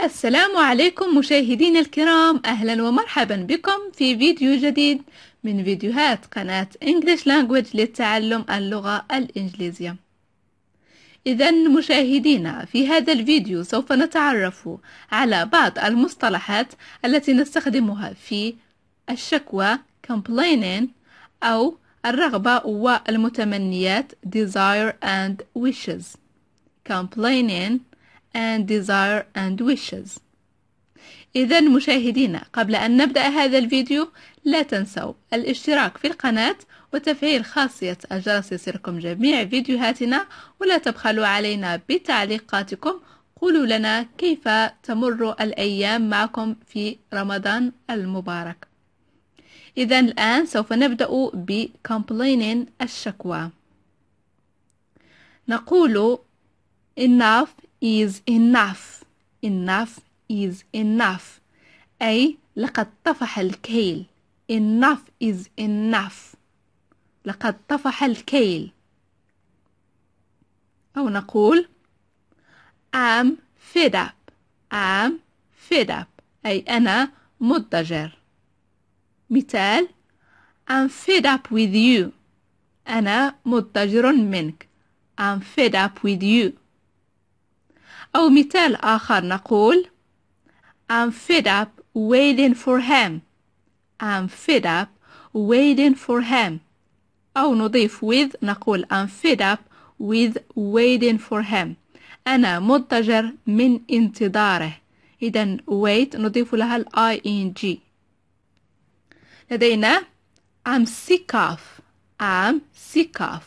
السلام عليكم مشاهدين الكرام أهلا ومرحبا بكم في فيديو جديد من فيديوهات قناة English Language للتعلم اللغة الإنجليزية إذا مشاهدينا في هذا الفيديو سوف نتعرف على بعض المصطلحات التي نستخدمها في الشكوى complaining أو الرغبة والمتمنيات desire and wishes complaining and desire and wishes إذا مشاهدينا قبل أن نبدأ هذا الفيديو لا تنسوا الاشتراك في القناة وتفعيل خاصية الجرس يصلكم جميع فيديوهاتنا ولا تبخلوا علينا بتعليقاتكم قولوا لنا كيف تمر الأيام معكم في رمضان المبارك إذا الآن سوف نبدأ ب complaining الشكوى نقول enough is enough enough is enough أي لقد طفح الكيل enough is enough لقد طفح الكيل أو نقول I'm fed up I'm fed up أي أنا مضطجر مثال I'm fed up with you أنا مضطجر منك I'm fed up with you أو مثال آخر نقول I'm fed up waiting for him I'm fed up waiting for him أو نضيف with نقول I'm fed up with waiting for him أنا مضطجر من انتظاره إذا wait نضيف لها ال ing لدينا I'm sick of I'm sick of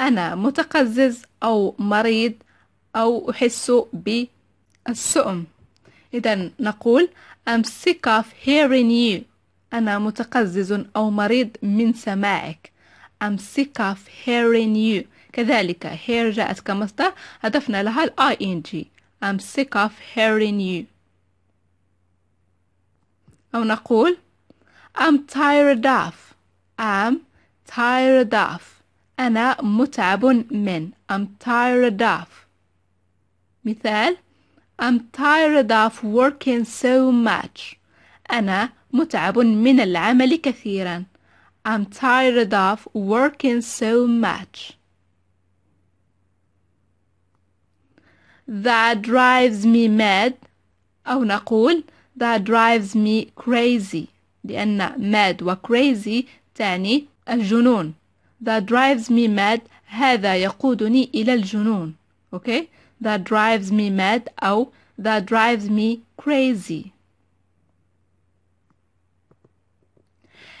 أنا متقزز أو مريض أو أحس بالسؤم إذا نقول I'm sick of hearing you أنا متقزز أو مريض من سماعك I'm sick of hearing you كذلك hear جاءت كمصدر أضفنا لها ال ing I'm sick of hearing you أو نقول I'm tired of I'm tired of أنا متعب من I'm tired of مثال I'm tired of working so much أنا متعب من العمل كثيرا I'm tired of working so much That drives me mad أو نقول That drives me crazy لأن mad و crazy تعني الجنون That drives me mad هذا يقودني إلى الجنون أوكي okay? that drives me mad Oh, that drives me crazy.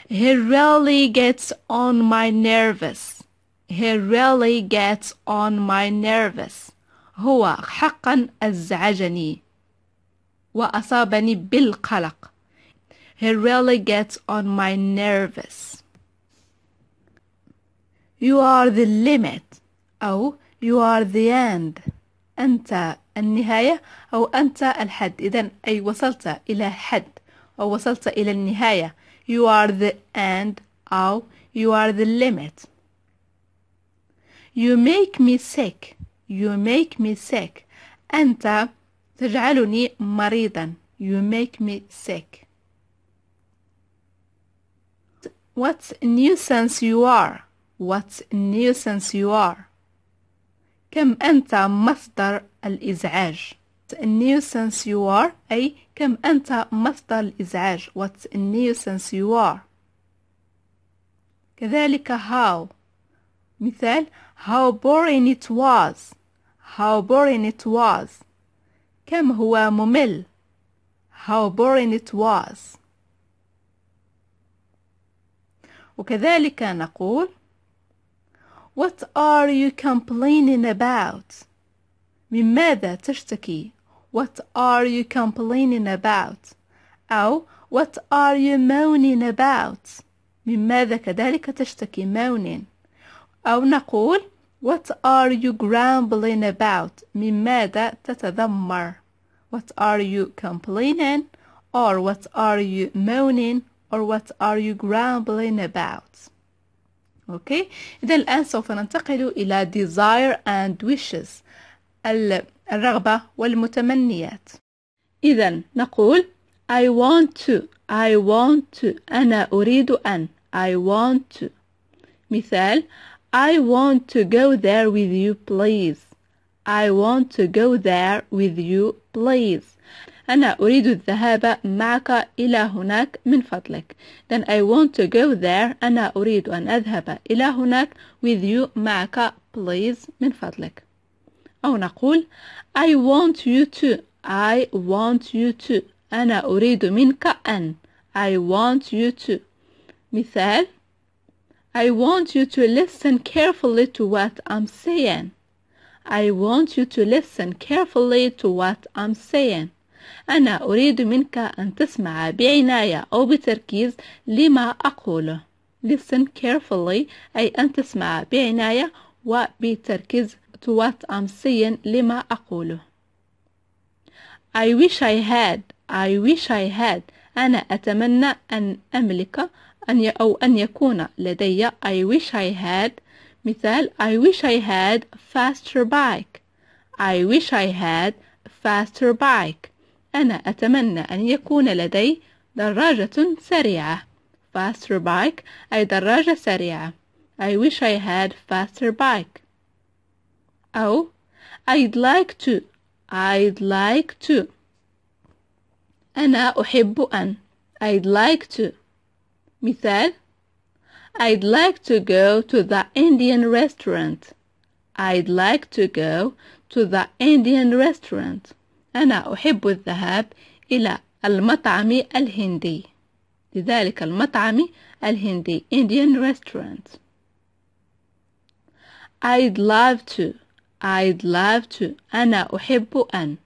He really gets on my nerves. He really gets on my nerves. هو حقا أزعجني وأصابني بالقلق. He really gets on my nerves. You are the limit. Oh, you are the end. أنت النهاية أو أنت الحد إذا أي وصلت إلى حد أو وصلت إلى النهاية you are the end أو you are the limit you make me sick you make me sick أنت تجعلني مريضا you make me sick what nuisance you are what nuisance you are كم أنت مصدر الإزعاج a nuisance you are أي كم أنت مصدر الإزعاج what a nuisance you are كذلك how مثال how boring it was how boring it was كم هو ممل how boring it was وكذلك نقول What are you complaining about? من ماذا تشتكي؟ What are you complaining about? أو What are you moaning about? من ماذا كذلك تشتكي moaning أو نقول What are you grumbling about? من ماذا تتذمر What are you complaining or what are you moaning or what are you grumbling about أوكي إذا الآن سوف ننتقل إلى desire and wishes الرغبة والمتمنيات إذا نقول I want to I want to أنا أريد أن I want to مثال I want to go there with you please I want to go there with you please أنا أريد الذهاب معك إلى هناك من فضلك then I want to go there أنا أريد أن أذهب إلى هناك with you معك please من فضلك أو نقول I want you to I want you to أنا أريد منك أن I want you to مثال I want you to listen carefully to what I'm saying I want you to listen carefully to what I'm saying. أنا أريد منك أن تسمع بعناية أو بتركيز لما أقوله. Listen carefully أي أن تسمع بعناية وبتركيز to what I'm saying لما أقوله. I wish I had I wish I had أنا أتمنى أن أملك أن أو أن يكون لدي I wish I had مثال I wish I had a faster bike I wish I had a faster bike أنا أتمنى أن يكون لدي دراجة سريعة faster bike أي دراجة سريعة I wish I had faster bike أو I'd like to I'd like to أنا أحب أن I'd like to مثال I'd like to go to the Indian restaurant. I'd like to go to the Indian restaurant. أنا أحب الذهاب إلى المطعم الهندي. لذلك المطعم الهندي Indian restaurant. I'd love to. I'd love to. أنا أحب أن.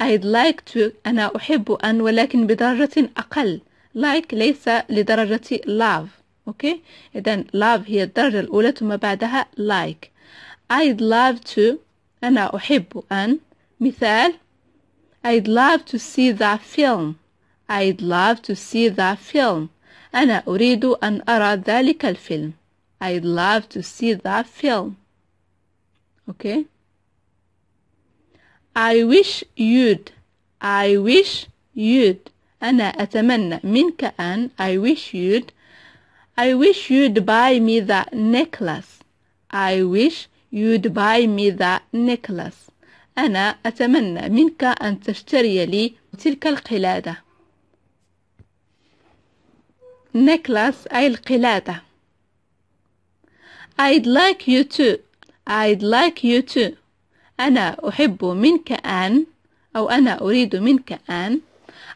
I'd like to. أنا أحب أن ولكن بدرجة أقل. Like ليس لدرجة love. اوكي اذا love هي الدرجة الاولى ثم بعدها like I'd love to انا احب ان مثال I'd love to see the film I'd love to see the film أنا أريد أن أرى ذلك الفيلم I'd love to see the film okay I wish you'd I wish you'd أنا أتمنى منك أن I wish you'd I wish you'd buy me that necklace I wish you'd buy me that necklace أنا أتمنى منك أن تشتري لي تلك القلادة necklace أي القلادة I'd like you to I'd like you to أنا أحب منك أن أو أنا أريد منك أن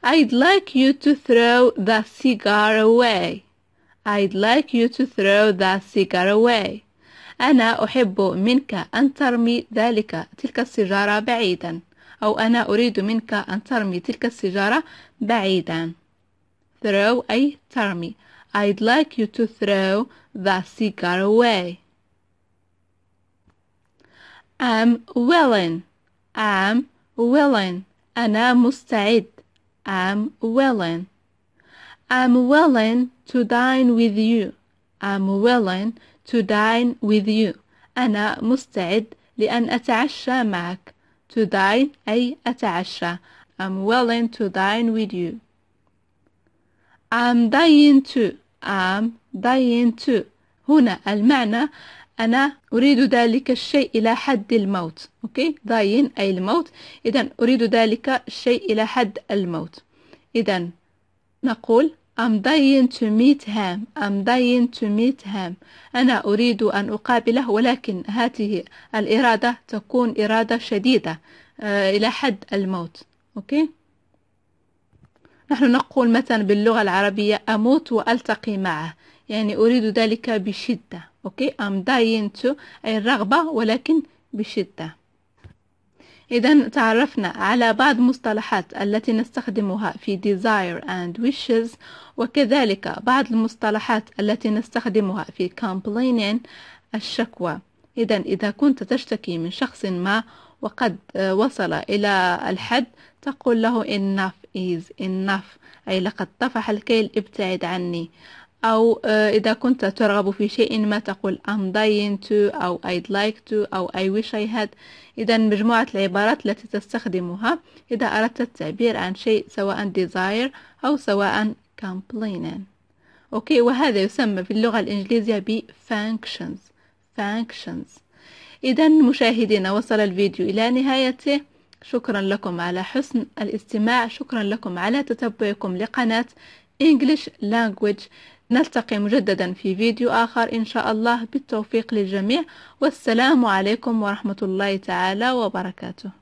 I'd like you to throw the cigar away I'd like you to throw that cigar away. أنا أحب منك أن ترمي ذلك تلك السيجارة بعيدا أو أنا أريد منك أن ترمي تلك السيجارة بعيدا throw أي ترمي I'd like you to throw that cigar away I'm willing I'm willing أنا مستعد I'm willing I'm willing to dine with you. I'm willing to dine with you. أنا مستعد لأن أتعشى معك. To dine أي أتعشى. I'm willing to dine with you. I'm dying to. I'm dying to. هنا المعنى أنا أريد ذلك الشيء إلى حد الموت أوكي dying أي الموت إذا أريد ذلك الشيء إلى حد الموت إذا نقول I'm dying to meet him I'm dying to meet him أنا أريد أن أقابله ولكن هذه الإرادة تكون إرادة شديدة آه، إلى حد الموت أوكي نحن نقول مثلا باللغة العربية أموت وألتقي معه يعني أريد ذلك بشدة أوكي I'm dying to أي الرغبة ولكن بشدة إذا تعرفنا على بعض مصطلحات التي نستخدمها في desire and wishes وكذلك بعض المصطلحات التي نستخدمها في complaining الشكوى إذا إذا كنت تشتكي من شخص ما وقد آه، وصل إلى الحد تقول له enough is enough أي لقد طفح الكيل ابتعد عني أو آه، إذا كنت ترغب في شيء ما تقول I'm dying to أو I'd like to أو I wish I had إذا مجموعة العبارات التي تستخدمها إذا أردت التعبير عن شيء سواء desire أو سواء complaining أوكي وهذا يسمى في اللغة الإنجليزية ب functions functions إذا مشاهدينا وصل الفيديو إلى نهايته شكرا لكم على حسن الاستماع شكرا لكم على تتبعكم لقناة English Language نلتقي مجددا في فيديو آخر إن شاء الله بالتوفيق للجميع والسلام عليكم ورحمة الله تعالى وبركاته